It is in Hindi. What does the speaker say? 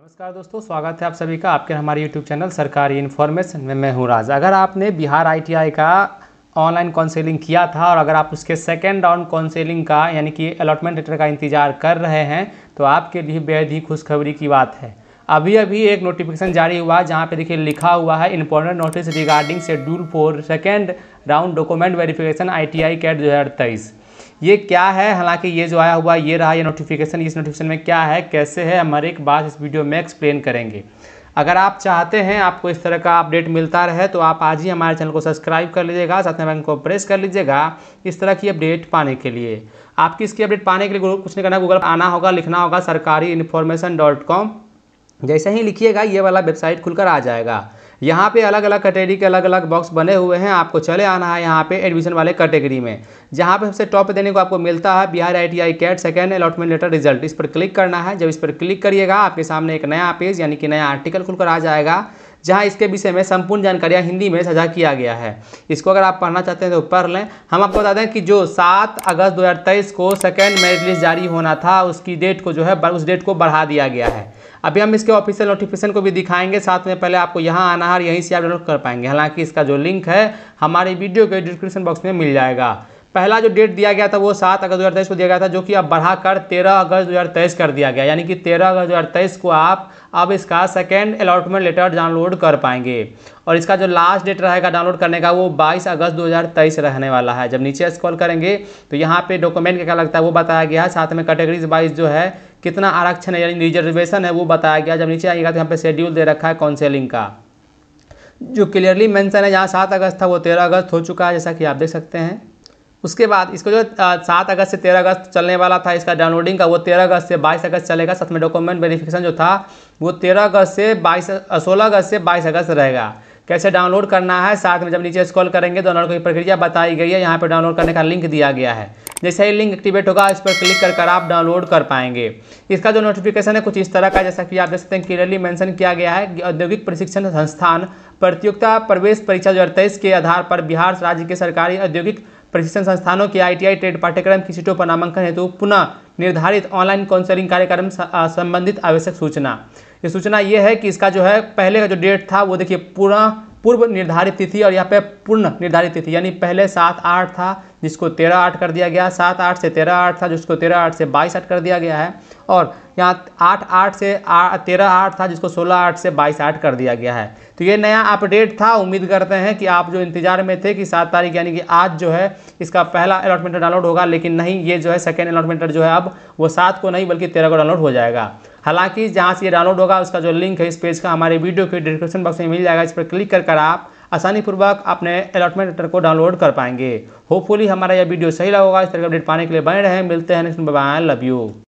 नमस्कार दोस्तों स्वागत है आप सभी का आपके हमारे यूट्यूब चैनल सरकारी इन्फॉर्मेशन में मैं हूँ राज अगर आपने बिहार आई का ऑनलाइन काउंसलिंग किया था और अगर आप उसके सेकेंड राउंड काउंसलिंग का यानी कि अलॉटमेंट लेटर का इंतजार कर रहे हैं तो आपके लिए बेहद ही खुशखबरी की बात है अभी अभी एक नोटिफिकेशन जारी हुआ है जहाँ पर देखिए लिखा हुआ है important notice regarding schedule for second round document verification I T I CAT दो हज़ार तेईस ये क्या है हालांकि ये जो आया हुआ ये रहा ये नोटिफिकेशन इस नोटिफिकेशन में क्या है कैसे है हर एक बात इस वीडियो में एक्सप्लेन करेंगे अगर आप चाहते हैं आपको इस तरह का अपडेट मिलता रहे तो आप आज ही हमारे चैनल को सब्सक्राइब कर लीजिएगा साथ में को प्रेस कर लीजिएगा इस तरह की अपडेट पाने के लिए आपकी इसकी अपडेट पाने के लिए कुछ नहीं करना गूगल आना होगा लिखना होगा सरकारी इन्फॉर्मेशन डॉट कॉम जैसे ही लिखिएगा ये वाला वेबसाइट खुलकर आ जाएगा यहाँ पे अलग अलग कैटेगरी के अलग अलग बॉक्स बने हुए हैं आपको चले आना है यहाँ पे एडमिशन वाले कैटेगरी में जहाँ पे सबसे टॉप देने को आपको मिलता है Bihar I T I CAT second allotment letter result इस पर क्लिक करना है जब इस पर क्लिक करिएगा आपके सामने एक नया पेज यानी कि नया आर्टिकल खुलकर आ जाएगा जहाँ इसके विषय में संपूर्ण जानकारियाँ हिंदी में साझा किया गया है इसको अगर आप पढ़ना चाहते हैं तो पढ़ लें हम आपको बता दें कि जो सात अगस्त 2023 को सेकेंड मेरिट लिस्ट जारी होना था उसकी डेट को जो है उस डेट को बढ़ा दिया गया है अभी हम इसके ऑफिशियल नोटिफिकेशन को भी दिखाएंगे साथ में पहले आपको यहाँ आना है यहीं से आप डाउनलोड कर पाएंगे हालांकि इसका जो लिंक है हमारे वीडियो के डिस्क्रिप्शन बॉक्स में मिल जाएगा पहला जो डेट दिया गया था वो सात अगस्त दो को दिया गया था जो कि अब बढ़ाकर तेरह अगस्त दो कर दिया गया यानी कि तेरह अगस्त दो को आप अब इसका सेकेंड अलॉटमेंट लेटर डाउनलोड कर पाएंगे और इसका जो लास्ट डेट रहेगा डाउनलोड करने का वो 22 अगस्त 2023 रहने वाला है जब नीचे स्क्रॉल करेंगे तो यहाँ पे डॉक्यूमेंट क्या लगता है वो बताया गया है साथ में कैटेगरीज वाइज जो है कितना आरक्षण है यानी रिजर्वेशन है वो बताया गया जब नीचे आएगा तो यहाँ पे शेड्यूल दे रखा है काउंसिलिंग का जो क्लियरली मैंसन है जहाँ सात अगस्त था वो तेरह अगस्त हो चुका है जैसा कि आप देख सकते हैं उसके बाद इसको जो सात अगस्त से तेरह अगस्त चलने वाला था इसका डाउनलोडिंग का वो तेरह अगस्त से बाईस अगस्त चलेगा साथ में डॉक्यूमेंट वेरिफिकेशन जो था वो तेरह अगस्त से बाईस सोलह अगस्त से बाईस अगस्त रहेगा कैसे डाउनलोड करना है साथ में जब नीचे स्कॉल करेंगे डाउनलोड तो की प्रक्रिया बताई गई है यहाँ पर डाउनलोड करने का लिंक दिया गया है जैसे ही लिंक एक्टिवेट होगा इस पर क्लिक कर कर आप डाउनलोड कर पाएंगे इसका जो नोटिफिकेशन है कुछ इस तरह का जैसा कि आप देख सकते हैं क्लियरली मेंशन किया गया है कि औद्योगिक प्रशिक्षण संस्थान प्रतियोगिता प्रवेश परीक्षा दो के आधार पर बिहार राज्य के सरकारी औद्योगिक प्रशिक्षण संस्थानों के आईटीआई ट्रेड पाठ्यक्रम की सीटों पर नामांकन हेतु पुनः निर्धारित ऑनलाइन काउंसलिंग कार्यक्रम संबंधित आवश्यक सूचना ये सूचना ये है कि इसका जो है पहले का जो डेट था वो देखिए पूरा पूर्व निर्धारित तिथि और यहाँ पे पूर्ण निर्धारित तिथि यानी पहले सात आठ था जिसको तेरह आठ कर दिया गया सात आठ से तेरह आठ था जिसको तेरह आठ से बाईस आठ कर दिया गया है और यहाँ आठ आठ से तेरह आठ था जिसको सोलह आठ से बाईस आठ कर दिया गया है तो ये नया अपडेट था उम्मीद करते हैं कि आप जो इंतजार में थे कि सात तारीख यानी कि आज जो है इसका पहला अलाटमेंटर डाउनलोड होगा लेकिन नहीं ये जो है सेकेंड अलॉटमेंटर जो है अब वो सात को नहीं बल्कि तेरह को डाउनलोड हो जाएगा हालांकि जहाँ से ये डाउनलोड होगा उसका जो लिंक है इस पेज का हमारे वीडियो के डिस्क्रिप्शन बॉक्स में मिल जाएगा इस पर क्लिक कर कर आप आसानी पूर्वक अपने अलॉटमेंट लेटर को डाउनलोड कर पाएंगे होपफुली हमारा यह वीडियो सही लगा होगा इस तरह का अपडेट पाने के लिए बने रहें मिलते हैं नेक्स्ट बाय लव यू